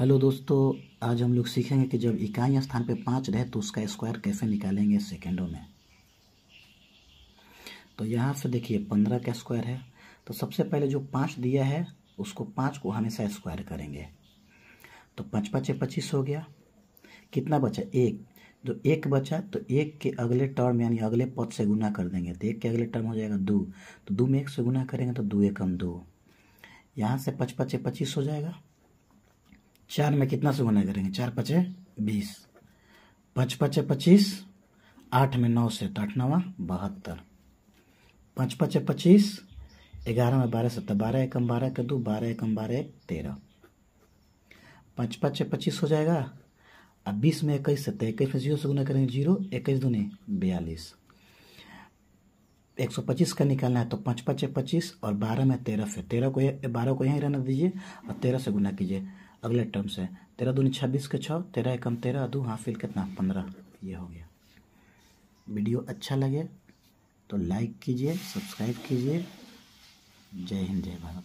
hello दोस्तों आज हम लोग सीखेंगे कि जब इकाई स्थान पे पाँच रहे तो उसका स्क्वायर कैसे निकालेंगे सेकेंडों में तो यहाँ से देखिए पंद्रह का स्क्वायर है तो सबसे पहले जो पाँच दिया है उसको पाँच को हमेशा स्क्वायर करेंगे तो पाँच पाँच पच्चीस हो गया कितना बचा एक जो एक बचा तो एक के अगले टर्म यानी अगले पद से गुना कर देंगे तो एक के अगले टर्म हो जाएगा दो तो दो में एक से गुना करेंगे तो दो एकम दो यहाँ से पच पचे पच्चीस हो जाएगा चार में कितना से गुना करेंगे चार पचे बीस पच पचे पच्चीस आठ में नौ से तो आठ नवा बहत्तर पाँच पचे पच्चीस ग्यारह में बारह सत्तर तो बारह एकम बारह के दो बारह एकम बारह एक तेरह पाँच पचे पच्चीस हो जाएगा अब बीस में इक्कीस सत्तर तो इक्कीस में जीरो से गुना करेंगे जीरो इक्कीस दूनी बयालीस एक सौ पच्चीस का निकालना है तो पाँच पचे पच्चीस और बारह में तेरह से तेरह को बारह को यहीं रहने दीजिए और तेरह से गुना कीजिए अगले टर्म्स है तेरह दूनी छब्बीस के छः तेरह एकम तेरह दो हाफिल कितना पंद्रह ये हो गया वीडियो अच्छा लगे तो लाइक कीजिए सब्सक्राइब कीजिए जय हिंद जय भारत